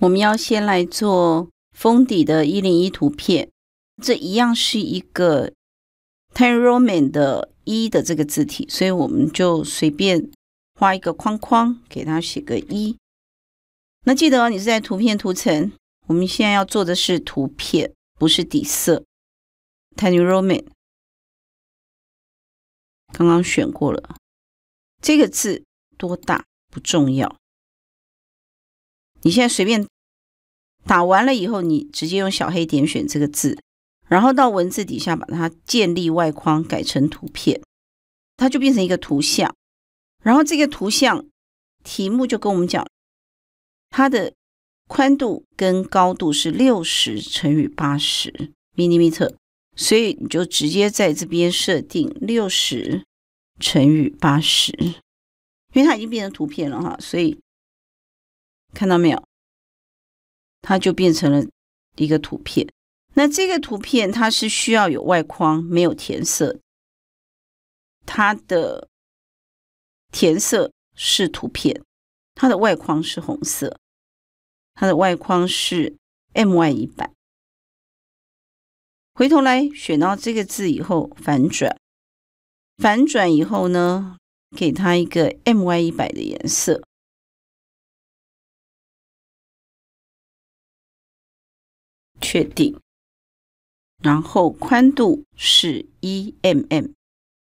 我们要先来做封底的“一零一”图片，这一样是一个 Ten Roman 的“一”的这个字体，所以我们就随便画一个框框，给它写个“一”。那记得哦、你是在图片图层。我们现在要做的是图片，不是底色。Ten Roman，刚刚选过了。这个字多大不重要。你现在随便打完了以后，你直接用小黑点选这个字，然后到文字底下把它建立外框，改成图片，它就变成一个图像。然后这个图像题目就跟我们讲，它的宽度跟高度是六十乘以八十 e t 米特，所以你就直接在这边设定六十乘以八十，因为它已经变成图片了哈，所以。看到没有？它就变成了一个图片。那这个图片它是需要有外框，没有填色。它的填色是图片，它的外框是红色。它的外框是 MY 一百。回头来选到这个字以后，反转，反转以后呢，给它一个 MY 一百的颜色。确定，然后宽度是一 mm，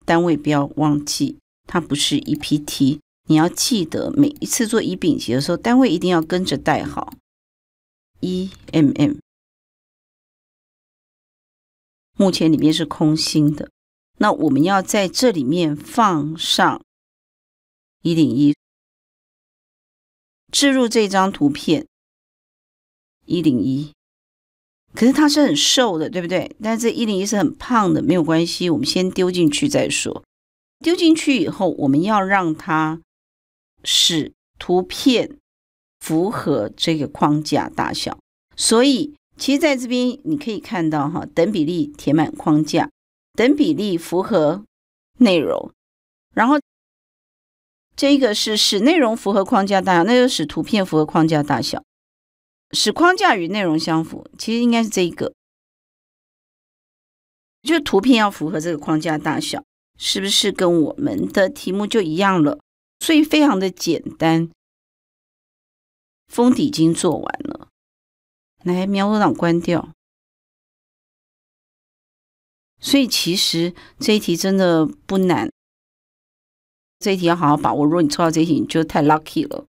单位不要忘记，它不是 e pt，你要记得每一次做乙丙级的时候，单位一定要跟着带好一 mm。目前里面是空心的，那我们要在这里面放上一零一，置入这张图片一零一。可是它是很瘦的，对不对？但是这一零一是很胖的，没有关系。我们先丢进去再说。丢进去以后，我们要让它使图片符合这个框架大小。所以，其实在这边你可以看到哈，等比例填满框架，等比例符合内容。然后，这一个是使内容符合框架大小，那就使图片符合框架大小。使框架与内容相符，其实应该是这一个，就是图片要符合这个框架大小，是不是跟我们的题目就一样了？所以非常的简单，封底已经做完了，来，喵组长关掉。所以其实这一题真的不难，这一题要好好把握。如果你抽到这一题，你就太 lucky 了。